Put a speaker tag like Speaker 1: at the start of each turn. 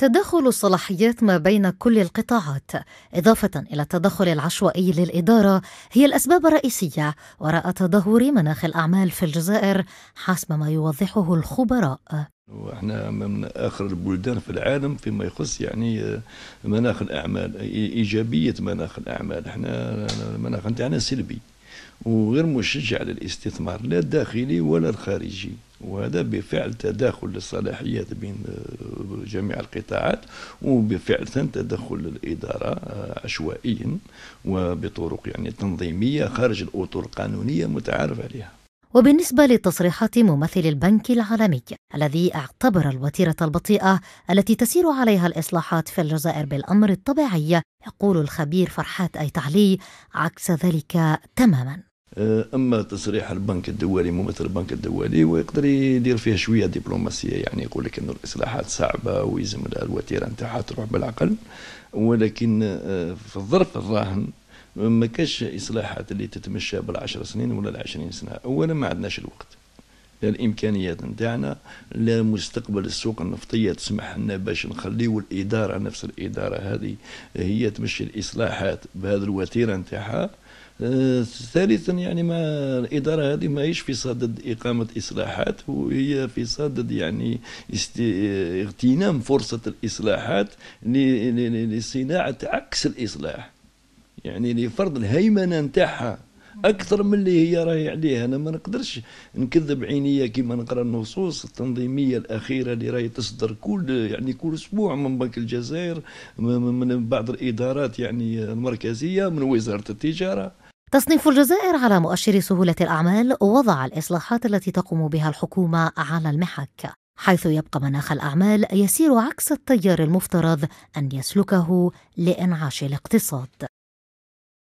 Speaker 1: تداخل الصلاحيات ما بين كل القطاعات إضافة إلى التدخل العشوائي للإدارة هي الأسباب الرئيسية وراء تدهور مناخ الأعمال في الجزائر حسب ما يوضحه الخبراء
Speaker 2: واحنا من اخر البلدان في العالم فيما يخص يعني آه، مناخ الاعمال ايجابيه مناخ الاعمال احنا المناخ نتاعنا سلبي وغير مشجع للاستثمار لا الداخلي ولا الخارجي وهذا بفعل تداخل الصلاحيات بين آه، جميع القطاعات وبفعل تدخل الإدارة آه، عشوائيا وبطرق يعني تنظيمية خارج الأطر القانونية متعارف عليها
Speaker 1: وبالنسبة لتصريحات ممثل البنك العالمي الذي اعتبر الوتيرة البطيئة التي تسير عليها الإصلاحات في الجزائر بالأمر الطبيعي يقول الخبير فرحات أي تعلي عكس ذلك تماماً
Speaker 2: آه، اما تصريح البنك الدولي ممثل البنك الدولي ويقدر يدير فيه شويه دبلوماسيه يعني يقول لك انه الاصلاحات صعبه ويلزم الوتيره نتاعها تروح بالعقل ولكن آه، في الظرف الراهن ما كاش اصلاحات اللي تتمشى بالعشر سنين ولا العشرين سنه اولا ما عندناش الوقت الامكانيات نتاعنا لا مستقبل السوق النفطيه تسمح لنا باش نخليو الاداره نفس الاداره هذه هي تمشي الاصلاحات بهذه الوتيره نتاعها آه، ثالثا يعني ما الاداره هذه ماهيش في صدد اقامه اصلاحات وهي في صدد يعني است... اغتنام فرصه الاصلاحات ل... ل... لصناعه عكس الاصلاح يعني لفرض الهيمنه نتاعها اكثر من اللي هي راهي عليه انا ما نقدرش نكذب عينيا كيما نقرا النصوص التنظيميه الاخيره اللي راهي تصدر كل يعني كل اسبوع من بنك الجزائر من بعض الادارات يعني المركزيه من وزاره التجاره
Speaker 1: تصنيف الجزائر على مؤشر سهوله الاعمال وضع الاصلاحات التي تقوم بها الحكومه على المحك حيث يبقى مناخ الاعمال يسير عكس التيار المفترض ان يسلكه لانعاش الاقتصاد